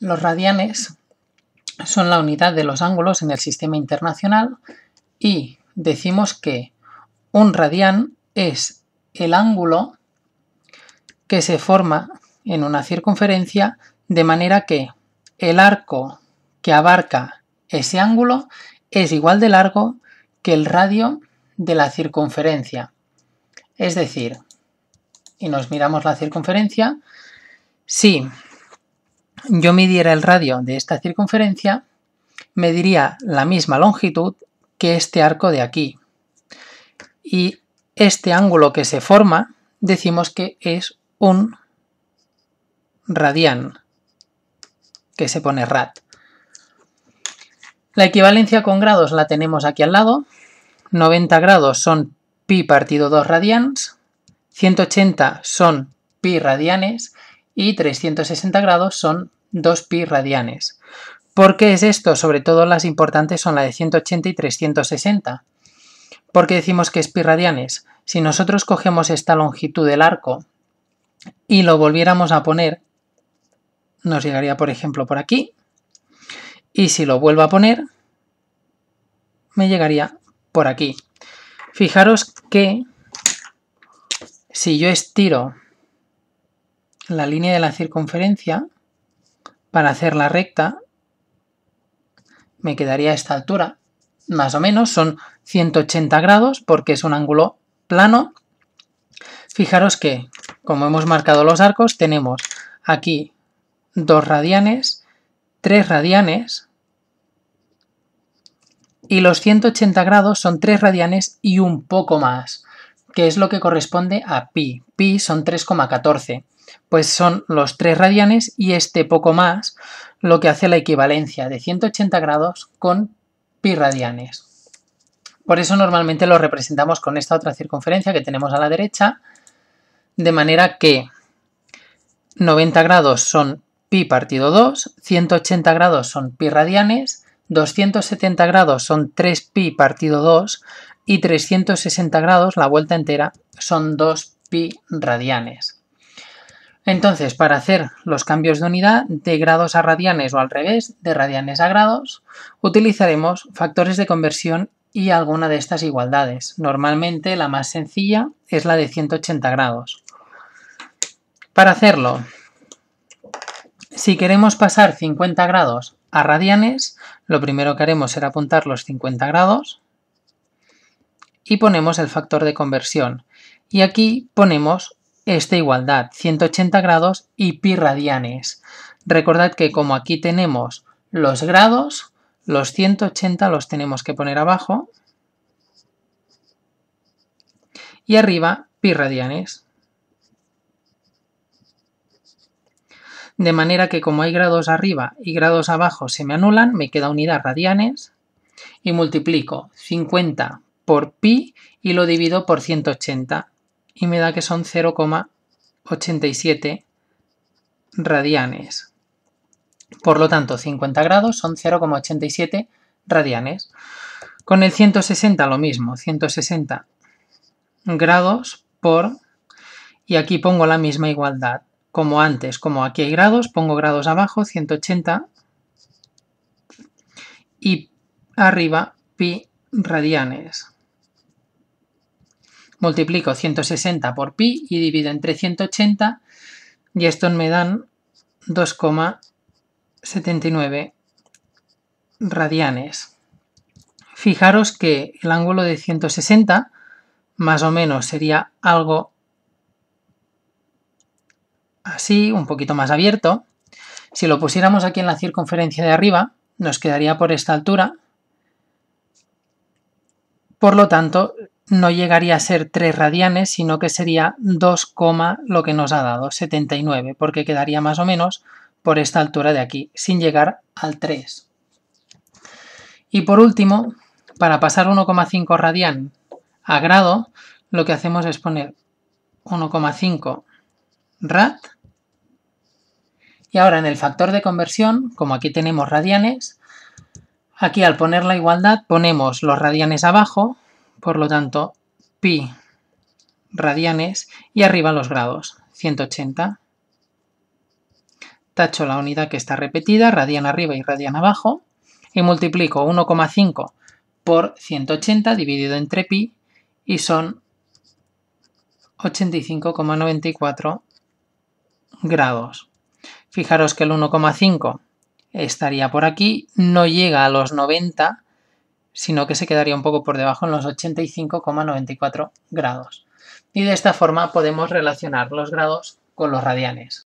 Los radianes son la unidad de los ángulos en el sistema internacional y decimos que un radián es el ángulo que se forma en una circunferencia de manera que el arco que abarca ese ángulo es igual de largo que el radio de la circunferencia. Es decir, y nos miramos la circunferencia, si yo midiera el radio de esta circunferencia, me diría la misma longitud que este arco de aquí. Y este ángulo que se forma decimos que es un radian, que se pone rad. La equivalencia con grados la tenemos aquí al lado. 90 grados son pi partido 2 radians, 180 son pi radianes y 360 grados son 2pi radianes. ¿Por qué es esto? Sobre todo las importantes son la de 180 y 360. ¿Por qué decimos que es pi radianes? Si nosotros cogemos esta longitud del arco y lo volviéramos a poner, nos llegaría por ejemplo por aquí, y si lo vuelvo a poner, me llegaría por aquí. Fijaros que si yo estiro la línea de la circunferencia, para hacerla recta, me quedaría a esta altura, más o menos, son 180 grados porque es un ángulo plano. Fijaros que, como hemos marcado los arcos, tenemos aquí dos radianes, tres radianes, y los 180 grados son tres radianes y un poco más, que es lo que corresponde a pi. Pi son 3,14 pues son los 3 radianes y este poco más lo que hace la equivalencia de 180 grados con pi radianes. Por eso normalmente lo representamos con esta otra circunferencia que tenemos a la derecha, de manera que 90 grados son pi partido 2, 180 grados son pi radianes, 270 grados son 3pi partido 2 y 360 grados, la vuelta entera, son 2pi radianes. Entonces, para hacer los cambios de unidad de grados a radianes o al revés, de radianes a grados, utilizaremos factores de conversión y alguna de estas igualdades. Normalmente la más sencilla es la de 180 grados. Para hacerlo, si queremos pasar 50 grados a radianes, lo primero que haremos será apuntar los 50 grados y ponemos el factor de conversión. Y aquí ponemos esta igualdad, 180 grados y pi radianes. Recordad que como aquí tenemos los grados, los 180 los tenemos que poner abajo y arriba pi radianes. De manera que como hay grados arriba y grados abajo se me anulan, me queda unidad radianes y multiplico 50 por pi y lo divido por 180 y me da que son 0,87 radianes. Por lo tanto, 50 grados son 0,87 radianes. Con el 160 lo mismo, 160 grados por... Y aquí pongo la misma igualdad, como antes, como aquí hay grados, pongo grados abajo, 180, y arriba pi radianes multiplico 160 por pi y divido entre 180 y esto me dan 2,79 radianes. Fijaros que el ángulo de 160 más o menos sería algo así, un poquito más abierto. Si lo pusiéramos aquí en la circunferencia de arriba, nos quedaría por esta altura. Por lo tanto, no llegaría a ser 3 radianes, sino que sería 2, lo que nos ha dado, 79, porque quedaría más o menos por esta altura de aquí, sin llegar al 3. Y por último, para pasar 1,5 radian a grado, lo que hacemos es poner 1,5 rad. Y ahora en el factor de conversión, como aquí tenemos radianes, aquí al poner la igualdad ponemos los radianes abajo por lo tanto, pi radianes y arriba los grados, 180. Tacho la unidad que está repetida, radian arriba y radian abajo, y multiplico 1,5 por 180 dividido entre pi y son 85,94 grados. Fijaros que el 1,5 estaría por aquí, no llega a los 90 sino que se quedaría un poco por debajo en los 85,94 grados. Y de esta forma podemos relacionar los grados con los radianes.